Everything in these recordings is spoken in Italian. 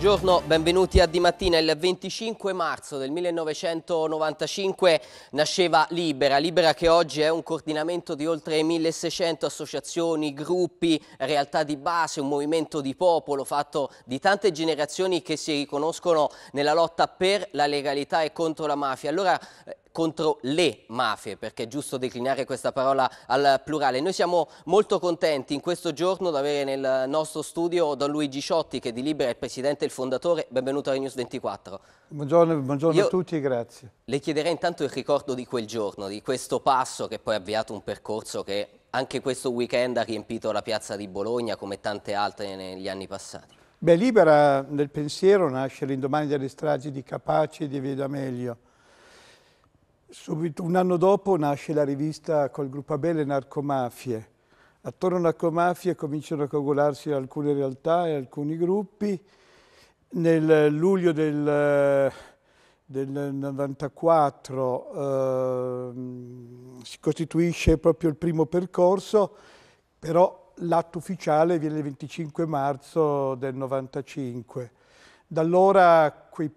Buongiorno, benvenuti a Di Mattina. Il 25 marzo del 1995 nasceva Libera. Libera che oggi è un coordinamento di oltre 1600 associazioni, gruppi, realtà di base, un movimento di popolo fatto di tante generazioni che si riconoscono nella lotta per la legalità e contro la mafia. Allora eh, contro le mafie, perché è giusto declinare questa parola al plurale. Noi siamo molto contenti in questo giorno di avere nel nostro studio Don Luigi Ciotti, che di Libera è il presidente e il fondatore. Benvenuto a Renews 24. Buongiorno, buongiorno a tutti, grazie. Le chiederei intanto il ricordo di quel giorno, di questo passo che poi ha avviato un percorso che anche questo weekend ha riempito la piazza di Bologna come tante altre negli anni passati. Beh, Libera nel pensiero nasce l'indomani delle stragi di Capaci e di Veda Meglio Subito un anno dopo nasce la rivista col gruppo Abele Narcomafie. Attorno a Narcomafie cominciano a coagularsi alcune realtà e alcuni gruppi. Nel luglio del, del 94 eh, si costituisce proprio il primo percorso, però l'atto ufficiale viene il 25 marzo del 95. Da allora quei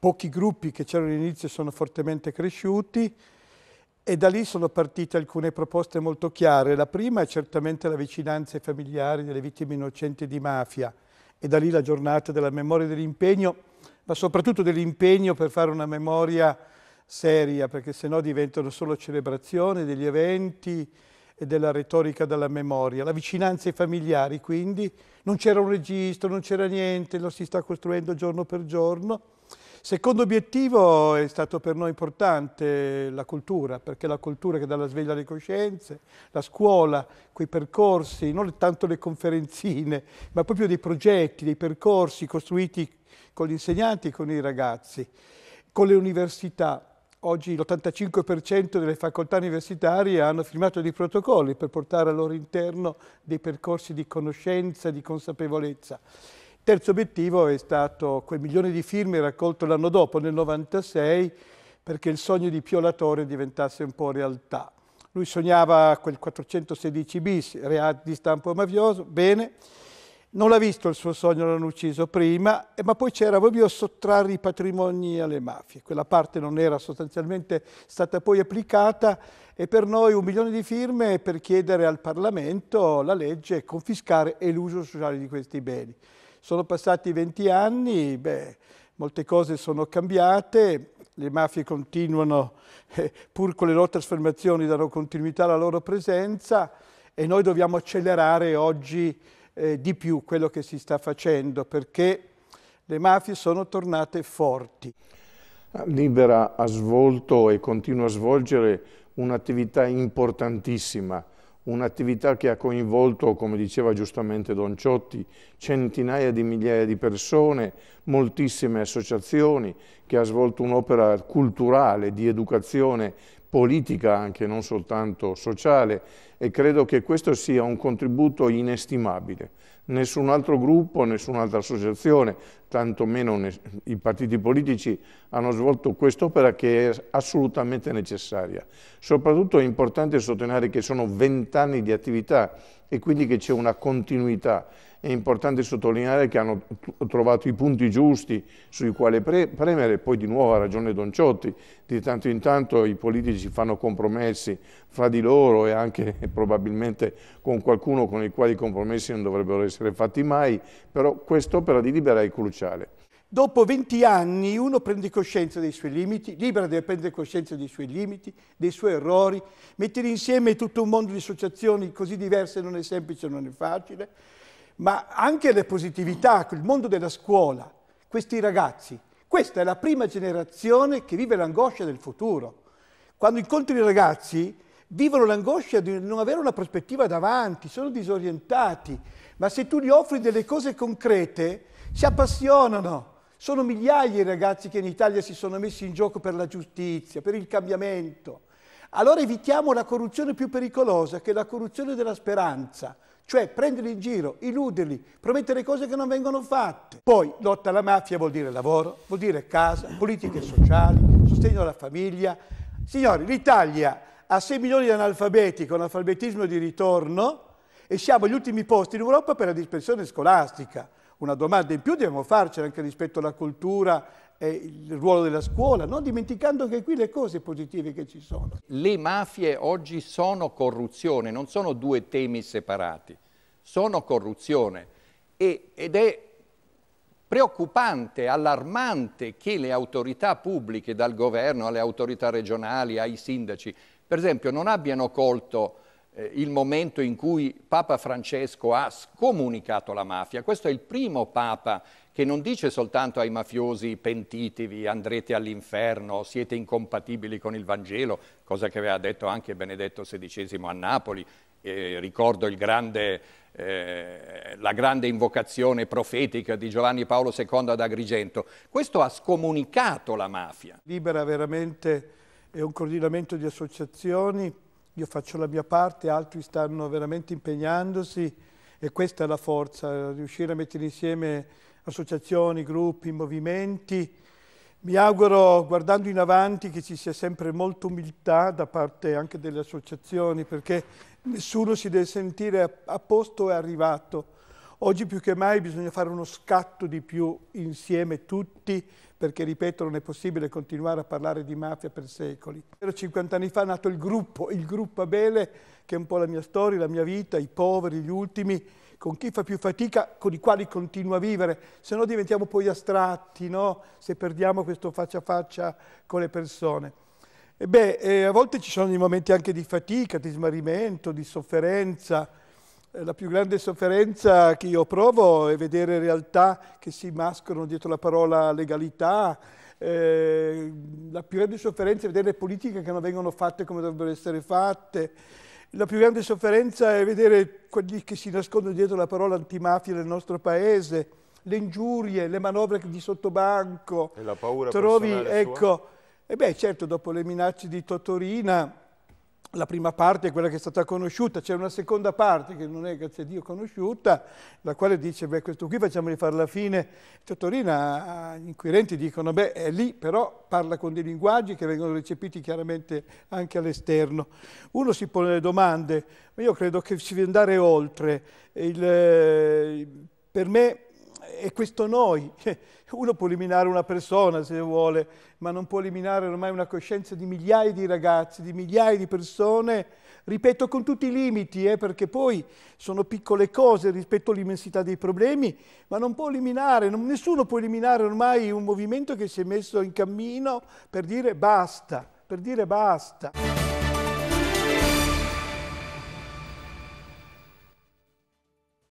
pochi gruppi che c'erano all'inizio sono fortemente cresciuti e da lì sono partite alcune proposte molto chiare. La prima è certamente la vicinanza ai familiari delle vittime innocenti di mafia e da lì la giornata della memoria e dell'impegno, ma soprattutto dell'impegno per fare una memoria seria, perché sennò diventano solo celebrazioni degli eventi e della retorica della memoria. La vicinanza ai familiari, quindi, non c'era un registro, non c'era niente, lo si sta costruendo giorno per giorno Secondo obiettivo è stato per noi importante la cultura, perché la cultura che dà la sveglia alle coscienze, la scuola, quei percorsi, non tanto le conferenzine, ma proprio dei progetti, dei percorsi costruiti con gli insegnanti e con i ragazzi, con le università. Oggi l'85% delle facoltà universitarie hanno firmato dei protocolli per portare al loro interno dei percorsi di conoscenza, di consapevolezza. Terzo obiettivo è stato quel milione di firme raccolto l'anno dopo, nel 96, perché il sogno di Pio Latore diventasse un po' realtà. Lui sognava quel 416 bis, reati di stampo mafioso, bene, non l'ha visto il suo sogno, l'hanno ucciso prima, eh, ma poi c'era proprio sottrarre i patrimoni alle mafie. Quella parte non era sostanzialmente stata poi applicata e per noi un milione di firme per chiedere al Parlamento la legge e confiscare l'uso sociale di questi beni. Sono passati 20 anni, beh, molte cose sono cambiate, le mafie continuano, eh, pur con le loro trasformazioni, danno continuità alla loro presenza e noi dobbiamo accelerare oggi eh, di più quello che si sta facendo perché le mafie sono tornate forti. Ah, Libera ha svolto e continua a svolgere un'attività importantissima un'attività che ha coinvolto, come diceva giustamente Don Ciotti, centinaia di migliaia di persone, moltissime associazioni, che ha svolto un'opera culturale di educazione politica anche, non soltanto sociale, e credo che questo sia un contributo inestimabile. Nessun altro gruppo, nessun'altra associazione, tantomeno i partiti politici hanno svolto quest'opera che è assolutamente necessaria. Soprattutto è importante sottolineare che sono vent'anni di attività e quindi che c'è una continuità. È importante sottolineare che hanno trovato i punti giusti sui quali pre premere, poi di nuovo ha ragione Don Ciotti, di tanto in tanto i politici fanno compromessi fra di loro e anche probabilmente con qualcuno con il quale i compromessi non dovrebbero essere fatti mai, però quest'opera di Libera è cruciale. Dopo 20 anni uno prende coscienza dei suoi limiti, Libera deve prendere coscienza dei suoi limiti, dei suoi errori, mettere insieme tutto un mondo di associazioni così diverse non è semplice, non è facile, ma anche le positività, il mondo della scuola, questi ragazzi, questa è la prima generazione che vive l'angoscia del futuro. Quando incontri i ragazzi vivono l'angoscia di non avere una prospettiva davanti, sono disorientati, ma se tu gli offri delle cose concrete si appassionano. Sono migliaia i ragazzi che in Italia si sono messi in gioco per la giustizia, per il cambiamento. Allora evitiamo la corruzione più pericolosa, che è la corruzione della speranza, cioè prenderli in giro, illuderli, promettere cose che non vengono fatte. Poi lotta alla mafia vuol dire lavoro, vuol dire casa, politiche sociali, sostegno alla famiglia. Signori, l'Italia a 6 milioni di analfabeti con alfabetismo di ritorno e siamo agli ultimi posti in Europa per la dispersione scolastica. Una domanda in più dobbiamo farcela anche rispetto alla cultura e il ruolo della scuola, non dimenticando anche qui le cose positive che ci sono. Le mafie oggi sono corruzione, non sono due temi separati, sono corruzione e, ed è preoccupante, allarmante che le autorità pubbliche, dal governo alle autorità regionali, ai sindaci, per esempio, non abbiano colto eh, il momento in cui Papa Francesco ha scomunicato la mafia. Questo è il primo Papa che non dice soltanto ai mafiosi pentitevi, andrete all'inferno, siete incompatibili con il Vangelo, cosa che aveva detto anche Benedetto XVI a Napoli. Eh, ricordo grande, eh, la grande invocazione profetica di Giovanni Paolo II ad Agrigento. Questo ha scomunicato la mafia. Libera veramente è un coordinamento di associazioni, io faccio la mia parte, altri stanno veramente impegnandosi e questa è la forza, riuscire a mettere insieme associazioni, gruppi, movimenti. Mi auguro, guardando in avanti, che ci sia sempre molta umiltà da parte anche delle associazioni, perché nessuno si deve sentire a posto e arrivato Oggi più che mai bisogna fare uno scatto di più insieme tutti, perché ripeto non è possibile continuare a parlare di mafia per secoli. 50 anni fa è nato il gruppo, il gruppo Abele, che è un po' la mia storia, la mia vita, i poveri, gli ultimi, con chi fa più fatica, con i quali continua a vivere, se no diventiamo poi astratti, no? se perdiamo questo faccia a faccia con le persone. E beh, eh, a volte ci sono dei momenti anche di fatica, di smarrimento, di sofferenza, eh, la più grande sofferenza che io provo è vedere realtà che si mascherano dietro la parola legalità, eh, la più grande sofferenza è vedere politiche che non vengono fatte come dovrebbero essere fatte, la più grande sofferenza è vedere quelli che si nascondono dietro la parola antimafia nel nostro paese, le ingiurie, le manovre di sottobanco. E la paura trovi, ecco, sua? Eh e beh, certo, dopo le minacce di Totorina, la prima parte è quella che è stata conosciuta, c'è una seconda parte che non è, grazie a Dio, conosciuta, la quale dice, beh, questo qui facciamoli fare la fine. Tottorina, gli eh, inquirenti dicono, beh, è lì, però parla con dei linguaggi che vengono recepiti chiaramente anche all'esterno. Uno si pone le domande, ma io credo che si deve andare oltre. Il, eh, per me è questo noi. Uno può eliminare una persona se vuole, ma non può eliminare ormai una coscienza di migliaia di ragazzi, di migliaia di persone, ripeto con tutti i limiti, eh, perché poi sono piccole cose rispetto all'immensità dei problemi, ma non può eliminare, non, nessuno può eliminare ormai un movimento che si è messo in cammino per dire basta, per dire basta.